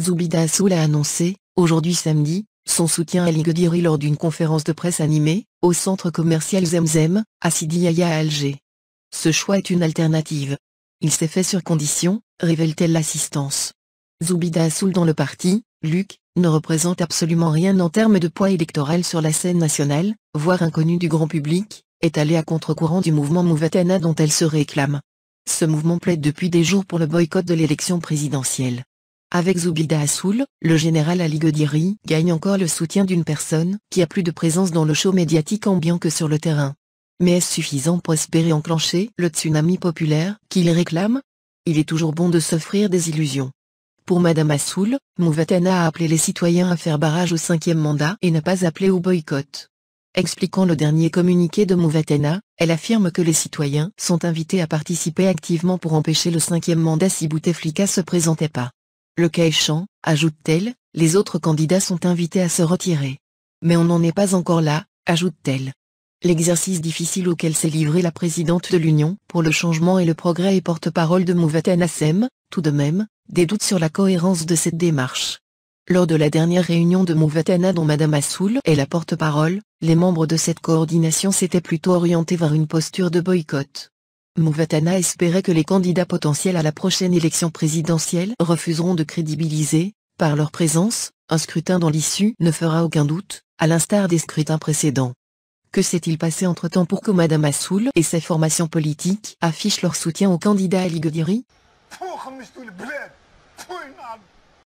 Zoubida Soul a annoncé, aujourd'hui samedi, son soutien à l'Igadiri lors d'une conférence de presse animée, au centre commercial Zemzem, à Sidi à Alger. Ce choix est une alternative. Il s'est fait sur condition, révèle-t-elle l'assistance. Zoubida Assoul dans le parti, Luc, ne représente absolument rien en termes de poids électoral sur la scène nationale, voire inconnu du grand public, est allé à contre-courant du mouvement Mouvatana dont elle se réclame. Ce mouvement plaide depuis des jours pour le boycott de l'élection présidentielle. Avec Zoubida Assoul, le général Ali Godiri gagne encore le soutien d'une personne qui a plus de présence dans le show médiatique ambiant que sur le terrain. Mais est-ce suffisant pour espérer enclencher le tsunami populaire qu'il réclame Il est toujours bon de s'offrir des illusions. Pour Madame Assoul, Mouvatana a appelé les citoyens à faire barrage au cinquième mandat et n'a pas appelé au boycott. Expliquant le dernier communiqué de Mouvatena, elle affirme que les citoyens sont invités à participer activement pour empêcher le cinquième mandat si Bouteflika se présentait pas. Le cas ajoute-t-elle, les autres candidats sont invités à se retirer. Mais on n'en est pas encore là, ajoute-t-elle. L'exercice difficile auquel s'est livrée la présidente de l'Union pour le changement et le progrès et porte-parole de Mouvatana Nassem, tout de même, des doutes sur la cohérence de cette démarche. Lors de la dernière réunion de Mouvatana dont Madame Assoul est la porte-parole, les membres de cette coordination s'étaient plutôt orientés vers une posture de boycott. Mouvatana espérait que les candidats potentiels à la prochaine élection présidentielle refuseront de crédibiliser, par leur présence, un scrutin dont l'issue ne fera aucun doute, à l'instar des scrutins précédents. Que s'est-il passé entre-temps pour que Madame Assoul et ses formations politiques affichent leur soutien au candidat Ali Godiri